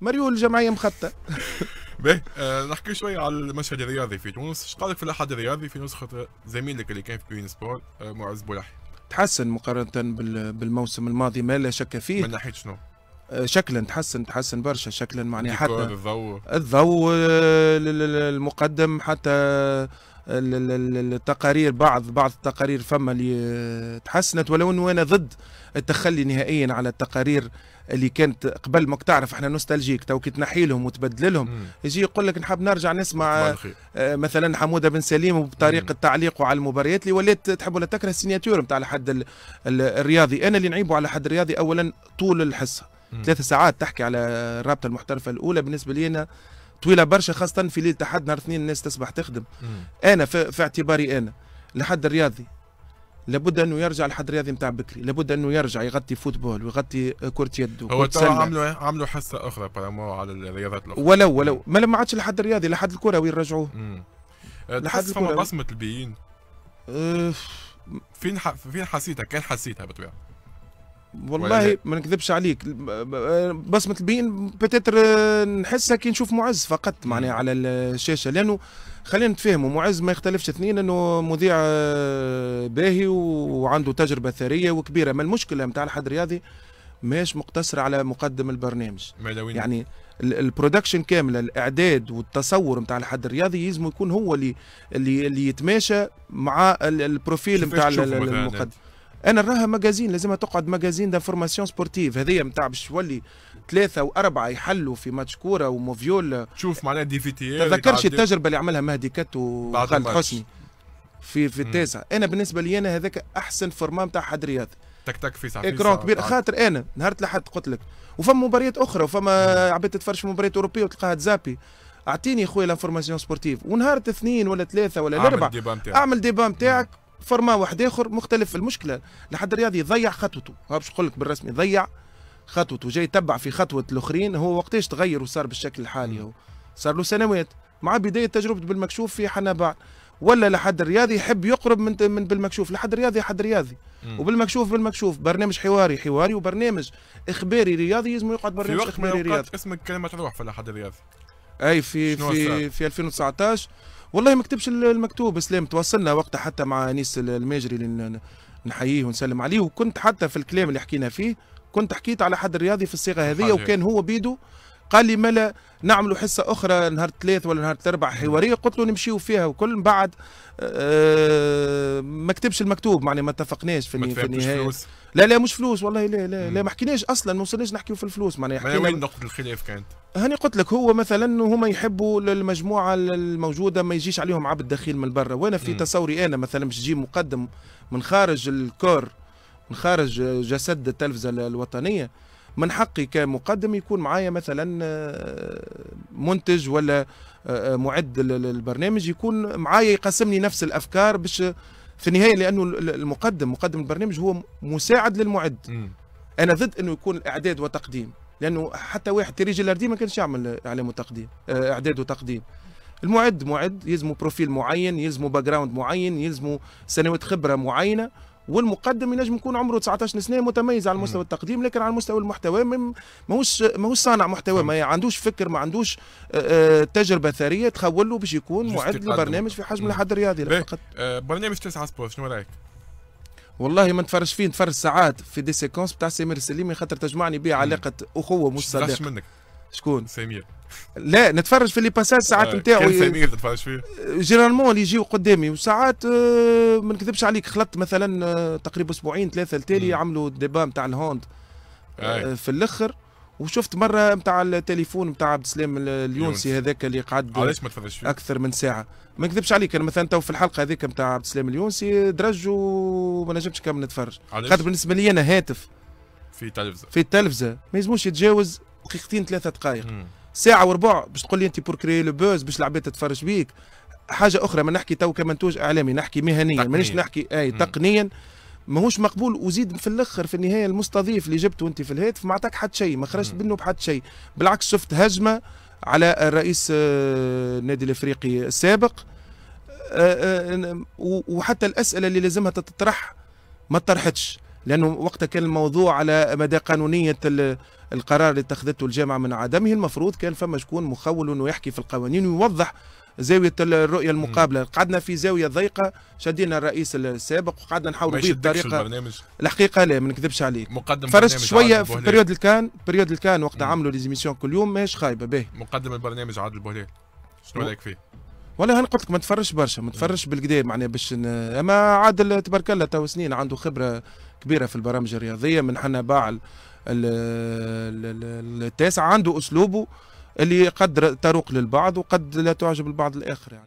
مريول الجمعيه مخطه باهي آه، نحكي شويه على المشهد الرياضي في تونس ايش قالك في الاحد الرياضي في نسخه زميلك اللي كان في بين سبور آه، معز بولحي تحسن مقارنه بالموسم الماضي ما لا شك فيه من ناحيه شنو شكلا تحسن تحسن برشا شكلا معني حتى الضوء الضوء المقدم حتى التقارير بعض بعض التقارير فما اللي تحسنت ولو انه انا ضد التخلي نهائيا على التقارير اللي كانت قبل ما تعرف احنا نوستالجيك تو كي تنحي لهم وتبدل لهم يجي يقول لك نحب نرجع نسمع آه، مثلا حموده بن سليم وبطريقه تعليقه على المباريات اللي ولات تحب ولا تكره السيناتور نتاع الحد الرياضي انا اللي نعيبه على حد الرياضي اولا طول الحصه ثلاث ساعات تحكي على الرابطه المحترفه الاولى بالنسبه لينا طويله برشا خاصه في ليله احد نهار اثنين الناس تصبح تخدم مم. انا في, اعتباري انا لحد الرياضي لابد انه يرجع لحد الرياضي نتاع بكري لابد انه يرجع يغطي فوتبول ويغطي كره يد هو عملوا إيه؟ عملوا حصه اخرى على الرياضات الاخرى ولو ولو ما لما عادش لحد الرياضي لحد الكره وين رجعوه أه، لحد فما بصمه البيين أه فين ح... فين حسيتها كان حسيتها بالطبيعه والله ما نكذبش عليك بصمه البين بتتر نحسها كي نشوف معز فقط معناها على الشاشه لانه خلينا نتفاهموا معز ما يختلفش اثنين انه مذيع آه، باهي وعنده تجربه ثريه وكبيره ما المشكله نتاع الحد الرياضي ماهيش مقتصره على مقدم البرنامج يعني البرودكشن كامله الاعداد والتصور نتاع الحد الرياضي يلزم يكون هو اللي اللي, اللي يتماشى مع البروفيل نتاع المقدم انا نراها مجازين لازمها تقعد مجازين دانفورماسيون سبورتيف هذه نتاع باش تولي ثلاثه واربعه يحلوا في ماتش كوره وموفيول تشوف معناها دي في تي إيه، تذكرش التجربه اللي عملها مهدي كات وخالد حسني في في التاسع انا بالنسبه لي انا هذاك احسن فورما نتاع حد رياضي تك تك في ساعتين اكرون كبير خاطر انا نهار الاحد قلت لك وفما مباريات اخرى وفما عباد تتفرج في مباريات اوروبيه وتلقاها تزابي اعطيني خويا لافورماسيون سبورتيف ونهار الاثنين ولا ثلاثه ولا اربعه اعمل ديبا نتاعك فرما واحد اخر مختلف في المشكله لحد الرياضي يضيع خطوته باش نقول لك بالرسمي ضيع خطوته جاي يتبع في خطوه الاخرين هو وقتاش تغير وصار بالشكل الحالي هو صار له سنوات مع بدايه تجربه بالمكشوف في بعد ولا لحد الرياضي يحب يقرب من من بالمكشوف لحد الرياضي حد رياضي وبالمكشوف بالمكشوف برنامج حواري حواري وبرنامج اخباري رياضي لازم يقعد برنامج في وقت اخباري رياضي اسمك كلمه تروح في لحد الرياضي اي في في في 2019 والله ما كتبش المكتوب اسلام تواصلنا وقتها حتى مع انيس الماجري اللي نحييه ونسلم عليه وكنت حتى في الكلام اللي حكينا فيه كنت حكيت على حد الرياضي في الصيغه هذه وكان هو بيدو قال لي ملا نعملوا حصة أخرى نهار ثلاث ولا نهار أربع حوارية قلت له نمشيو فيها وكل من بعد آه، ما كتبش المكتوب معني ما اتفقناش في, ما في النهاية فلوس. لا لا مش فلوس والله لا لا, لا ما حكيناش أصلا ما وصلناش نحكيو في الفلوس معناها حكينا وين نقطة الخلاف كانت؟ هاني قلت لك هو مثلا هما يحبوا المجموعة الموجودة ما يجيش عليهم عبد دخيل من برا وأنا في م. تصوري أنا مثلا باش تجي مقدم من خارج الكور من خارج جسد التلفزة الوطنية من حقي كمقدم يكون معايا مثلا آه، منتج ولا آه، آه، معد للبرنامج يكون معايا يقسم لي نفس الافكار باش في النهايه لانه المقدم مقدم البرنامج هو مساعد للمعد م. انا ضد انه يكون الاعداد وتقديم لانه حتى واحد تريج الاردي ما كانش يعمل اعلام وتقديم اعداد وتقديم المعد معد يلزمه بروفيل معين يلزمه باك جراوند معين يلزمه سنوات خبره معينه والمقدم ينجم يكون عمره 19 سنه متميز على مستوى التقديم لكن على مستوى المحتوى ماهوش ماهوش صانع محتوى ما عندوش فكر ما عندوش آه، آه، تجربه ثريه تخول له باش يكون معد لبرنامج في حجم الحد الرياضي فقط آه، برنامج 9 سبور شنو رايك؟ والله ما نتفرج فيه نتفرج ساعات في دي سيكونس بتاع سمير السليمي خاطر تجمعني به علاقه اخوه مش صداقه منك شكون سمير لا نتفرج في اللي باساج ساعات آه، نتاعو كان سمير تتفرج فيه جينيرالمون اللي يجيو قدامي وساعات آه، ما نكذبش عليك خلطت مثلا آه، تقريبا اسبوعين ثلاثه التالي عملوا الديبا نتاع الهوند آه. في الاخر وشفت مره نتاع التليفون نتاع عبد السلام اليونسي هذاك اللي قعد علاش ما تفرجش فيه اكثر من ساعه ما نكذبش عليك انا مثلا تو في الحلقه هذيك نتاع عبد السلام اليونسي درج وما نجمتش كمل نتفرج خاطر بالنسبه لي انا هاتف في التلفزه في التلفزه ما يلزموش يتجاوز دقيقتين ثلاثه دقائق ساعه وربع باش تقول لي انت بور كري لو بوز باش العباد تتفرج بيك حاجه اخرى ما نحكي تو كمنتوج اعلامي نحكي مهنيا مانيش نحكي اي تقنيا ماهوش مقبول وزيد في الاخر في النهايه المستضيف اللي جبته انت في الهاتف ما عطاك حد شيء ما خرجت منه بحد شيء بالعكس شفت هجمه على الرئيس النادي آه، الافريقي السابق آه، آه، وحتى الاسئله اللي لازمها تطرح ما طرحتش لأنه وقتها كان الموضوع على مدى قانونية القرار اللي اتخذته الجامعة من عدمه المفروض كان فما شكون مخول أنه يحكي في القوانين ويوضح زاوية الرؤية المقابلة قعدنا في زاوية ضيقة شدينا الرئيس السابق وقعدنا نحاول بطريقة الحقيقة لا ما نكذبش عليك مقدم فرشت شوية في البريود الكان كان البريود كان وقت عملوا ليزيميسيون كل يوم ماهيش خايبة باهي مقدم البرنامج عادل البهلال شنو رايك فيه؟ والله انا قلت لك ما تفرش برشا ما تفرش بالكدا معناها باش اما عادل تبارك الله تو سنين عنده خبره كبيره في البرامج الرياضيه من حنا باع التاسع عنده اسلوبه اللي قد تروق للبعض وقد لا تعجب البعض الاخر يعني